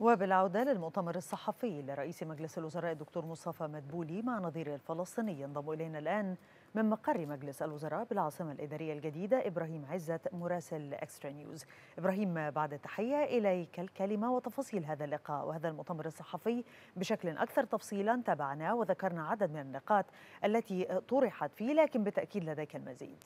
وبالعودة للمؤتمر الصحفي لرئيس مجلس الوزراء الدكتور مصطفى مدبولي مع نظيره الفلسطيني ينضم إلينا الآن من مقر مجلس الوزراء بالعاصمة الإدارية الجديدة إبراهيم عزت مراسل أكسترا نيوز إبراهيم بعد التحية إليك الكلمة وتفاصيل هذا اللقاء وهذا المؤتمر الصحفي بشكل أكثر تفصيلا تابعناه وذكرنا عدد من النقاط التي طرحت فيه لكن بالتأكيد لديك المزيد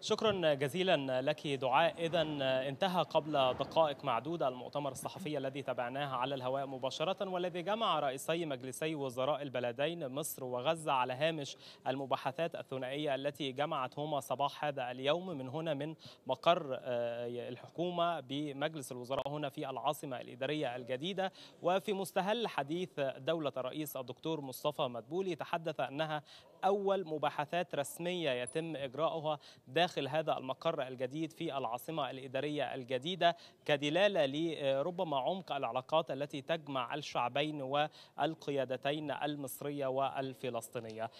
شكرا جزيلا لك دعاء اذا انتهى قبل دقائق معدوده المؤتمر الصحفي الذي تابعناه على الهواء مباشره والذي جمع رئيسي مجلسي وزراء البلدين مصر وغزه على هامش المباحثات الثنائيه التي جمعتهما صباح هذا اليوم من هنا من مقر آه، الحكومه بمجلس الوزراء هنا في العاصمه الاداريه الجديده وفي مستهل حديث دوله الرئيس الدكتور مصطفى مدبولي تحدث انها اول مباحثات رسميه يتم اجراؤها داخل داخل هذا المقر الجديد في العاصمة الإدارية الجديدة كدلالة لربما عمق العلاقات التي تجمع الشعبين والقيادتين المصرية والفلسطينية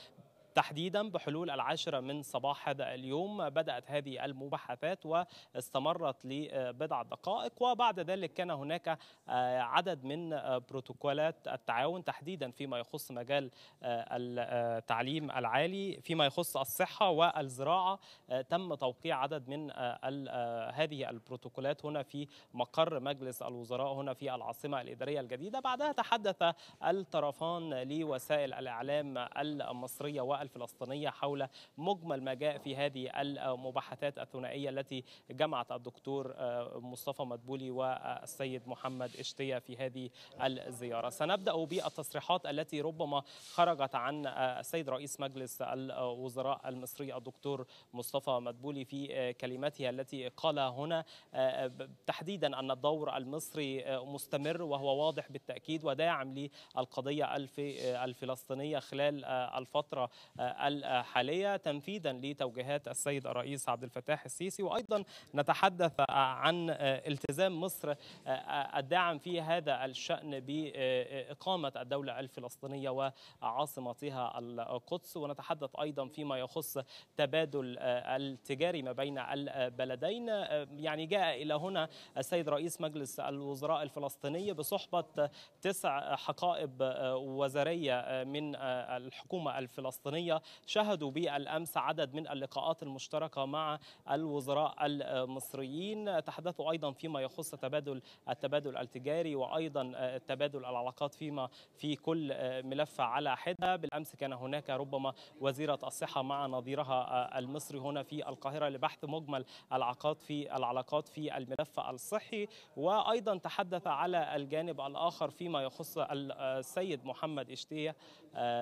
تحديدا بحلول العاشرة من صباح هذا اليوم بدأت هذه المباحثات واستمرت لبضع دقائق وبعد ذلك كان هناك عدد من بروتوكولات التعاون تحديدا فيما يخص مجال التعليم العالي فيما يخص الصحة والزراعة تم توقيع عدد من هذه البروتوكولات هنا في مقر مجلس الوزراء هنا في العاصمة الإدارية الجديدة بعدها تحدث الطرفان لوسائل الإعلام المصرية وال الفلسطينية حول مجمل ما جاء في هذه المباحثات الثنائية التي جمعت الدكتور آه، مصطفى مدبولي والسيد محمد اشتية في هذه الزيارة سنبدأ بالتصريحات التي ربما خرجت عن آه، السيد رئيس مجلس الوزراء المصري الدكتور مصطفى مدبولي في آه، كلمته التي قال هنا تحديدا أن الدور المصري مستمر وهو واضح بالتأكيد وداعم للقضية الفلسطينية خلال الفترة الحالية تنفيذا لتوجيهات السيد الرئيس عبد الفتاح السيسي وأيضا نتحدث عن التزام مصر الداعم في هذا الشأن بإقامة الدولة الفلسطينية وعاصمتها القدس ونتحدث أيضا فيما يخص تبادل التجاري ما بين البلدين يعني جاء إلى هنا السيد رئيس مجلس الوزراء الفلسطيني بصحبة تسع حقائب وزارية من الحكومة الفلسطينية الوطنية شهدوا بالأمس عدد من اللقاءات المشتركة مع الوزراء المصريين تحدثوا أيضا فيما يخص تبادل التبادل التجاري وأيضا تبادل العلاقات فيما في كل ملف على حدة بالأمس كان هناك ربما وزيرة الصحة مع نظيرها المصري هنا في القاهرة لبحث مجمل العلاقات في العلاقات في الملف الصحي وأيضا تحدث على الجانب الآخر فيما يخص السيد محمد اشتيه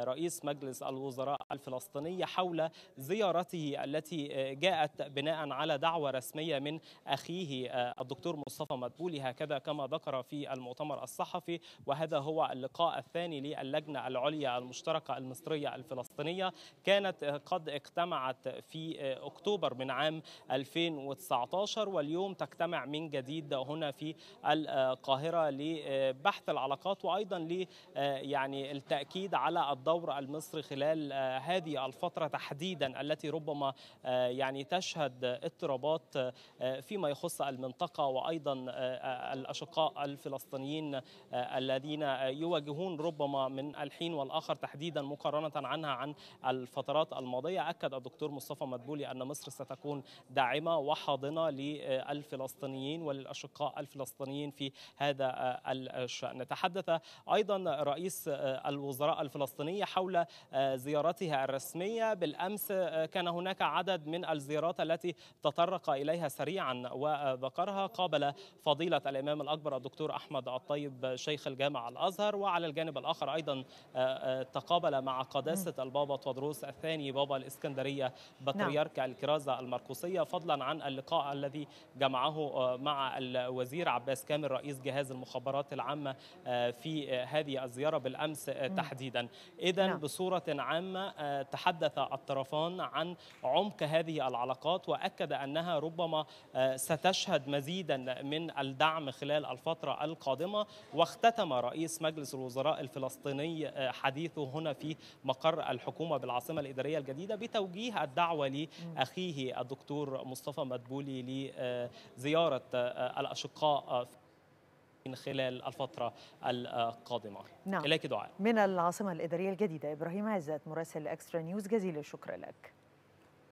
رئيس مجلس الوزراء الفلسطينية حول زيارته التي آه، جاءت بناء على دعوة رسمية من أخيه آه، الدكتور مصطفى مدبولي هكذا كما ذكر في المؤتمر الصحفي وهذا هو اللقاء الثاني للجنة العليا المشتركة المصرية الفلسطينية كانت آه، قد اجتمعت في أكتوبر من عام 2019 واليوم تجتمع من جديد هنا في القاهرة لبحث العلاقات وأيضا ل يعني التأكيد على الدور المصري خلال هذه الفترة تحديدا التي ربما آه، يعني تشهد اضطرابات آه، فيما يخص المنطقة وأيضا آه، الأشقاء الفلسطينيين الذين يواجهون ربما من الحين والآخر تحديدا مقارنة عنها عن الفترات الماضية أكد الدكتور مصطفى مدبولي أن مصر ستكون داعمة وحاضنة للفلسطينيين وللأشقاء الفلسطينيين في هذا الشأن تحدث أيضا رئيس الوزراء الفلسطيني حول زيارته زيارتها الرسمية بالأمس آه، كان هناك عدد من الزيارات التي تطرق إليها سريعا وذكرها قابل فضيلة الإمام الأكبر الدكتور أحمد الطيب شيخ الجامع الأزهر وعلى الجانب الآخر أيضا آه، آه، تقابل مع قداسة البابا تودروس الثاني بابا الإسكندرية بطريرك نعم. الكرازة المرقوسية فضلا عن اللقاء الذي جمعه مع الوزير عباس كامل رئيس جهاز المخابرات العامة في هذه الزيارة بالأمس تحديدا إذا نعم. بصورة عامة تحدث الطرفان عن عمق هذه العلاقات واكد انها ربما آه، ستشهد مزيدا من الدعم خلال الفتره القادمه واختتم رئيس مجلس الوزراء الفلسطيني آه، حديثه هنا في مقر الحكومه بالعاصمه الاداريه الجديده بتوجيه الدعوه لاخيه الدكتور مصطفى مدبولي لزياره آه، الاشقاء خلال الفترة القادمة نعم إليك دعاء من العاصمة الإدارية الجديدة إبراهيم عزت مراسل أكسترا نيوز جزيل الشكر لك